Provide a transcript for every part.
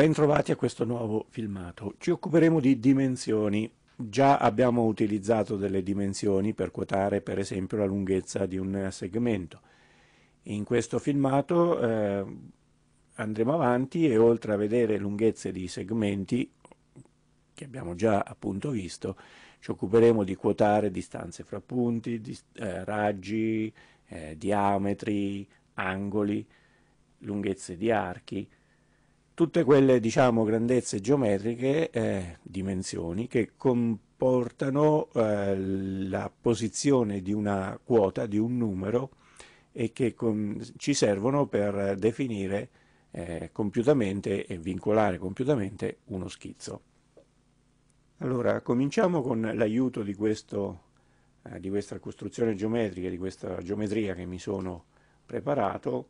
Bentrovati a questo nuovo filmato. Ci occuperemo di dimensioni. Già abbiamo utilizzato delle dimensioni per quotare per esempio la lunghezza di un segmento. In questo filmato eh, andremo avanti e oltre a vedere lunghezze di segmenti, che abbiamo già appunto visto, ci occuperemo di quotare distanze fra punti, di, eh, raggi, eh, diametri, angoli, lunghezze di archi, tutte quelle diciamo, grandezze geometriche, eh, dimensioni, che comportano eh, la posizione di una quota, di un numero, e che con, ci servono per definire eh, compiutamente e vincolare compiutamente uno schizzo. Allora, cominciamo con l'aiuto di, eh, di, questa costruzione geometrica, di questa geometria che mi sono preparato,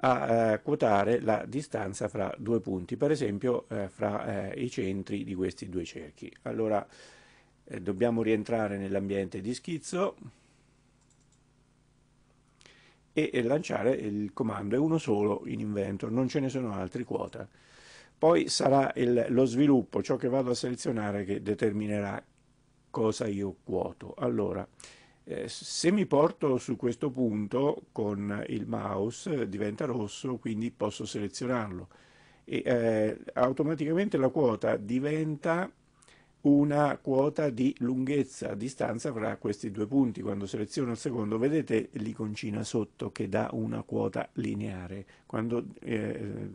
a eh, quotare la distanza fra due punti, per esempio eh, fra eh, i centri di questi due cerchi. Allora eh, dobbiamo rientrare nell'ambiente di schizzo e, e, lanciare il comando, è uno solo in Inventor, non ce ne sono altri quota. Poi sarà il, lo sviluppo, ciò che vado a selezionare, che determinerà cosa io quoto. Allora, eh, se mi porto su questo punto con il mouse eh, diventa rosso, quindi posso selezionarlo e eh, automaticamente la quota diventa una quota di lunghezza, distanza fra questi due punti. Quando seleziono il secondo vedete l'iconcina sotto che dà una quota lineare. Quando, eh,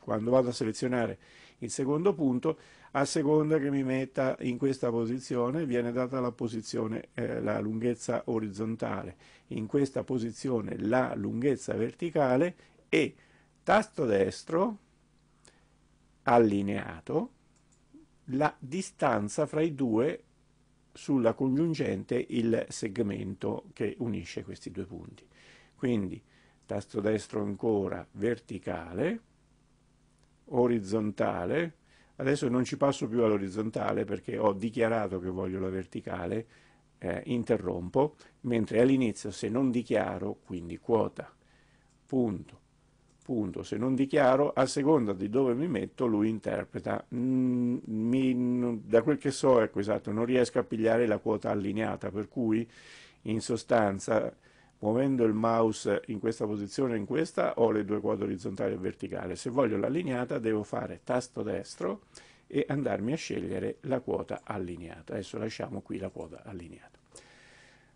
quando vado a selezionare il secondo punto a seconda che mi metta in questa posizione viene data la, posizione, eh, la lunghezza orizzontale, in questa posizione la lunghezza verticale e tasto destro allineato la distanza fra i due sulla congiungente il segmento che unisce questi due punti. Quindi tasto destro ancora verticale, orizzontale, Adesso non ci passo più all'orizzontale perché ho dichiarato che voglio la verticale, eh, interrompo, mentre all'inizio se non dichiaro, quindi quota, punto, punto, se non dichiaro, a seconda di dove mi metto lui interpreta, mm, mi, da quel che so, ecco esatto, non riesco a pigliare la quota allineata, per cui in sostanza muovendo il mouse in questa posizione e in questa ho le due quote orizzontali e verticali. Se voglio l'allineata devo fare tasto destro e andarmi a scegliere la quota allineata. Adesso lasciamo qui la quota allineata.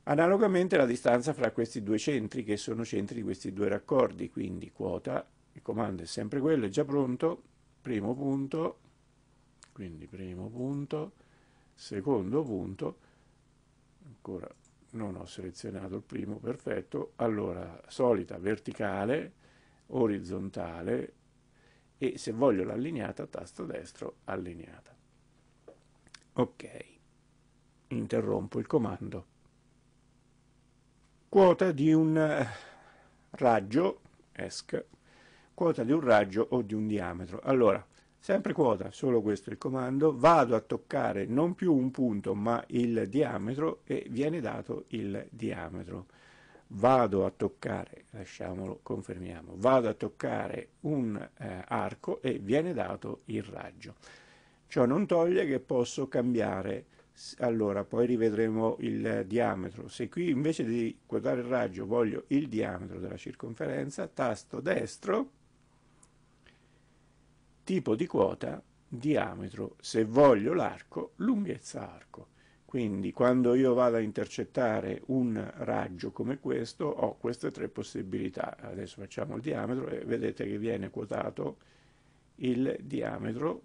Analogamente la distanza fra questi due centri, che sono centri di questi due raccordi, quindi quota, il comando è sempre quello, è già pronto, primo punto, quindi primo punto, secondo punto, ancora non ho selezionato il primo, perfetto, allora solita verticale, orizzontale e se voglio l'allineata, tasto destro, allineata. Ok, interrompo il comando. Quota di un eh, raggio, ESC, quota di un raggio o di un diametro. Allora, sempre quota, solo questo è il comando, vado a toccare non più un punto ma il diametro e viene dato il diametro. Vado a toccare, lasciamolo, confermiamo, vado a toccare un eh, arco e viene dato il raggio. Ciò non toglie che posso cambiare, allora poi rivedremo il diametro. Se qui invece di quotare il raggio voglio il diametro della circonferenza, tasto destro, tipo di quota, diametro, se voglio l'arco, lunghezza arco. Quindi quando io vado a intercettare un raggio come questo ho queste tre possibilità. Adesso facciamo il diametro e vedete che viene quotato il diametro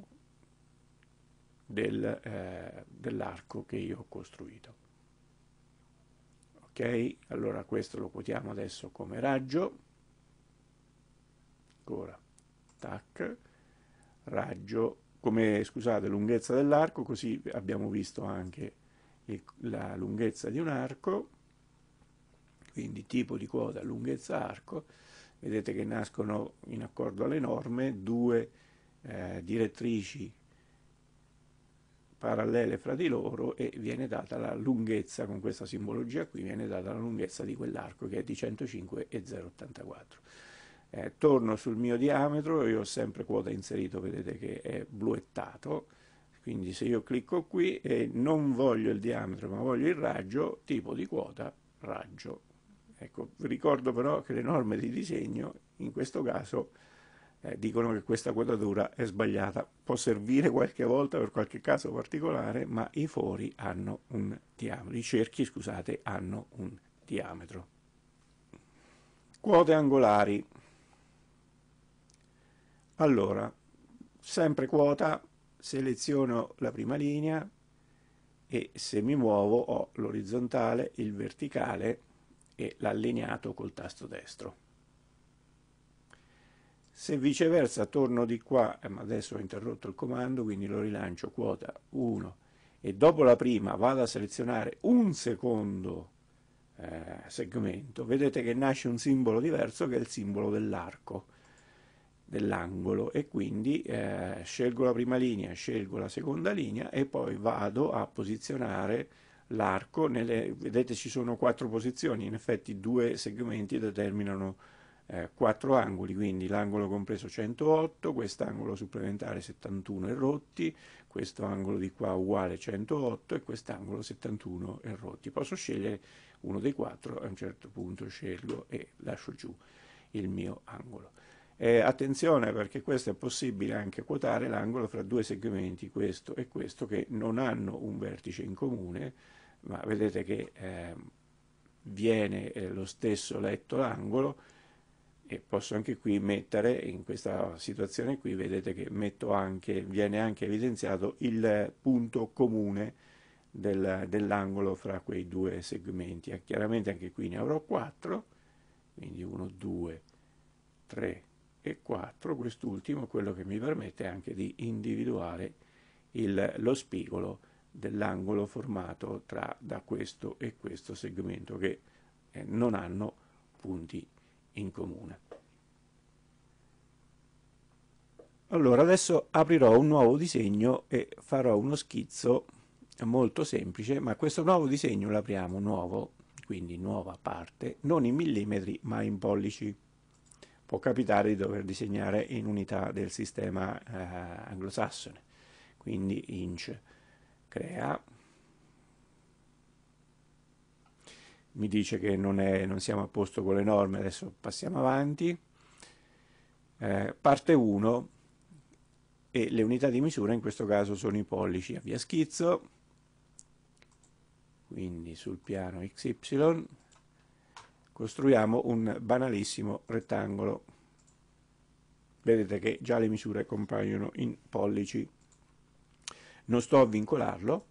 del, eh, dell'arco che io ho costruito. Ok? Allora questo lo quotiamo adesso come raggio. Ancora. Tac raggio, come scusate, lunghezza dell'arco, così abbiamo visto anche il, la lunghezza di un arco, quindi tipo di coda, lunghezza arco, vedete che nascono in accordo alle norme due eh, direttrici parallele fra di loro e viene data la lunghezza, con questa simbologia qui, viene data la lunghezza di quell'arco che è di 105,084 eh, torno sul mio diametro, io ho sempre quota inserito, vedete che è bluettato, quindi se io clicco qui e non voglio il diametro ma voglio il raggio, tipo di quota, raggio. Ecco, ricordo però che le norme di disegno in questo caso eh, dicono che questa quotatura è sbagliata. Può servire qualche volta per qualche caso particolare, ma i fori hanno un diametro, i cerchi, scusate, hanno un diametro. Quote angolari. Allora, sempre quota, seleziono la prima linea e se mi muovo ho l'orizzontale, il verticale e l'allineato col tasto destro. Se viceversa torno di qua, eh, ma adesso ho interrotto il comando, quindi lo rilancio quota 1 e dopo la prima vado a selezionare un secondo eh, segmento, vedete che nasce un simbolo diverso che è il simbolo dell'arco dell'angolo e quindi eh, scelgo la prima linea, scelgo la seconda linea e poi vado a posizionare l'arco. vedete ci sono quattro posizioni, in effetti due segmenti determinano eh, quattro angoli, quindi l'angolo compreso 108, quest'angolo supplementare 71 e rotti, questo angolo di qua uguale 108 e quest'angolo 71 e rotti. Posso scegliere uno dei quattro, a un certo punto scelgo e lascio giù il mio angolo. Eh, attenzione perché questo è possibile anche quotare l'angolo fra due segmenti, questo e questo, che non hanno un vertice in comune, ma vedete che eh, viene eh, lo stesso letto l'angolo e posso anche qui mettere, in questa situazione qui, vedete che anche, viene anche evidenziato il punto comune del, dell'angolo fra quei due segmenti. Eh, chiaramente anche qui ne avrò 4, quindi 1, 2, 3, e 4, quest'ultimo quello che mi permette anche di individuare il, lo spigolo dell'angolo formato tra, da questo e questo segmento che eh, non hanno punti in comune. Allora, adesso aprirò un nuovo disegno e farò uno schizzo molto semplice, ma questo nuovo disegno l'apriamo nuovo, quindi nuova parte, non in millimetri ma in pollici può capitare di dover disegnare in unità del sistema eh, anglosassone. Quindi inch crea, mi dice che non, è, non, siamo a posto con le norme, adesso passiamo avanti. Eh, parte 1 e le unità di misura in questo caso sono i pollici a via schizzo, quindi sul piano XY costruiamo un banalissimo rettangolo. Vedete che già le misure compaiono in pollici. Non sto a vincolarlo,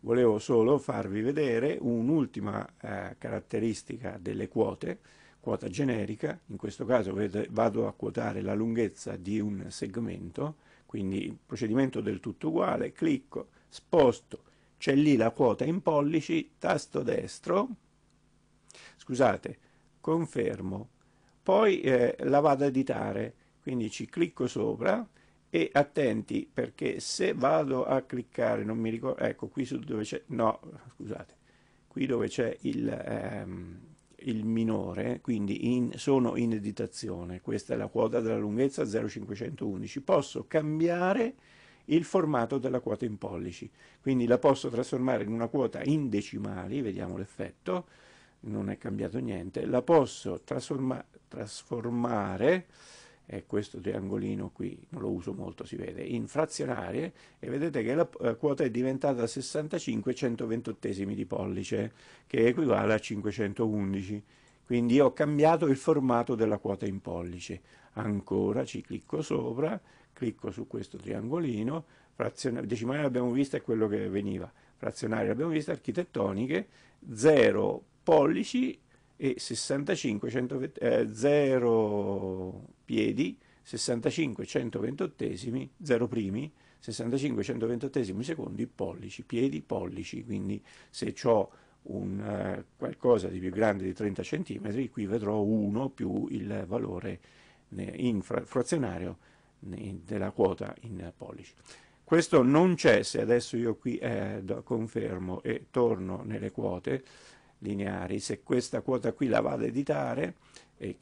volevo solo farvi vedere un'ultima eh, caratteristica delle quote, quota generica, in questo caso vedete, vado a quotare la lunghezza di un segmento, quindi il procedimento del tutto uguale, clicco, sposto, c'è lì la quota in pollici, tasto destro, scusate, confermo, poi eh, la vado ad editare, quindi ci clicco sopra e attenti perché se vado a cliccare, non mi ricordo, ecco qui su dove c'è, no scusate, qui dove c'è il, ehm, il, minore, quindi in, sono in editazione, questa è la quota della lunghezza 0,511, posso cambiare il formato della quota in pollici, quindi la posso trasformare in una quota in decimali, vediamo l'effetto, non è cambiato niente, la posso trasforma trasformare, e questo triangolino qui non lo uso molto, si vede, in frazionarie e vedete che la eh, quota è diventata 65 128 di pollice, che equivale a 511. Quindi ho cambiato il formato della quota in pollice. Ancora ci clicco sopra, clicco su questo triangolino, decimale l'abbiamo visto è quello che veniva, frazionario l'abbiamo visto, architettoniche, pollici e 65 100, eh, 0 piedi 65 128 0 primi 65 128 secondi pollici piedi pollici quindi se ho un, uh, qualcosa di più grande di 30 cm qui vedrò 1 più il valore eh, infra, frazionario della quota in pollici questo non c'è se adesso io qui eh, confermo e torno nelle quote lineari, se questa quota qui la vado ad editare, e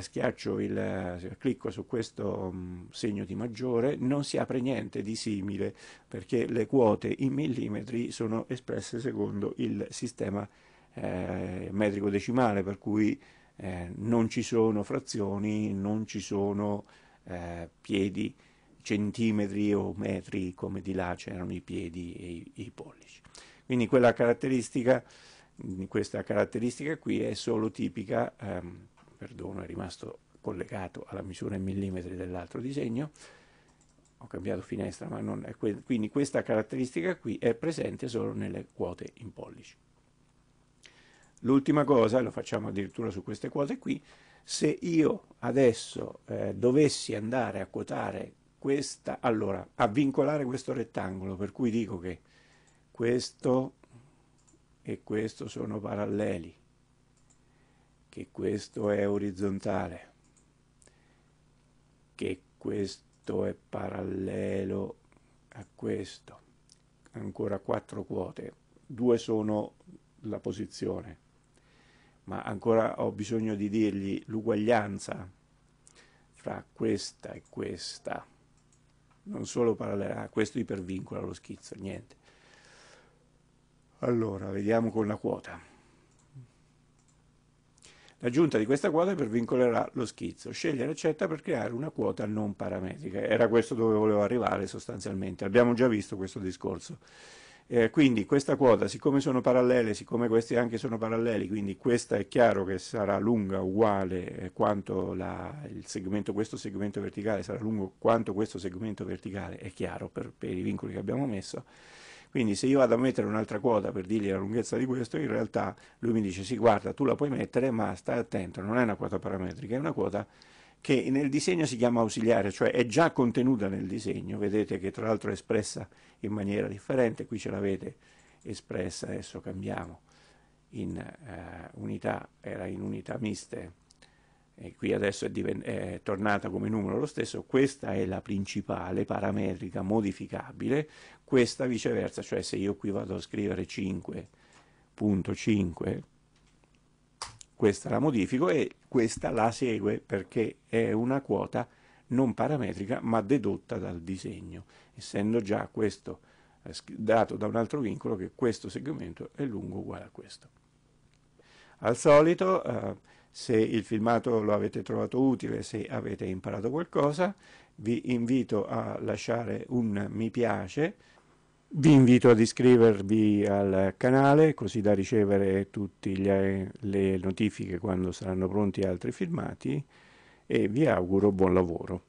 schiaccio il, clicco su questo mm, segno di maggiore, non si apre niente di simile perché le quote in millimetri sono espresse secondo il sistema eh, metrico decimale, per cui eh, non ci sono frazioni, non ci sono eh, piedi, centimetri o metri come di là c'erano i piedi e i, i pollici. Quindi quella caratteristica questa caratteristica qui è solo tipica, ehm, perdono è rimasto collegato alla misura in millimetri dell'altro disegno, ho cambiato finestra ma non è que quindi questa caratteristica qui è presente solo nelle quote in pollici. L'ultima cosa, lo facciamo addirittura su queste quote qui, se io adesso eh, dovessi andare a quotare questa, allora, a vincolare questo rettangolo, per cui dico che questo e questo sono paralleli, che questo è orizzontale, che questo è parallelo a questo. Ancora quattro quote, due sono la posizione, ma ancora ho bisogno di dirgli l'uguaglianza fra questa e questa, non solo parallela, ah, questo ipervincola lo schizzo, niente. Allora, vediamo con la quota. L'aggiunta di questa quota pervincolerà lo schizzo. Scegliere accetta per creare una quota non parametrica. Era questo dove volevo arrivare sostanzialmente. Abbiamo già visto questo discorso. Eh, quindi questa quota, siccome sono parallele, siccome questi anche sono paralleli, quindi questa è chiaro che sarà lunga uguale eh, quanto la, segmento, questo segmento verticale sarà lungo quanto questo segmento verticale, è chiaro per, per i vincoli che abbiamo messo quindi se io vado a mettere un'altra quota per dirgli la lunghezza di questo, in realtà lui mi dice sì guarda tu la puoi mettere ma stai attento, non è una quota parametrica, è una quota che nel disegno si chiama ausiliare, cioè è già contenuta nel disegno, vedete che tra l'altro è espressa in maniera differente, qui ce l'avete espressa, adesso cambiamo in eh, unità, era in unità miste e qui adesso è, è, tornata come numero lo stesso, questa è la principale parametrica modificabile, questa viceversa, cioè se io qui vado a scrivere 5.5, questa la modifico e questa la segue perché è una quota non parametrica ma dedotta dal disegno, essendo già questo eh, dato da un altro vincolo che questo segmento è lungo uguale a questo. Al solito... Eh, se il filmato lo avete trovato utile, se avete imparato qualcosa, vi invito a lasciare un mi piace, vi invito ad iscrivervi al canale così da ricevere tutte le notifiche quando saranno pronti altri filmati e vi auguro buon lavoro.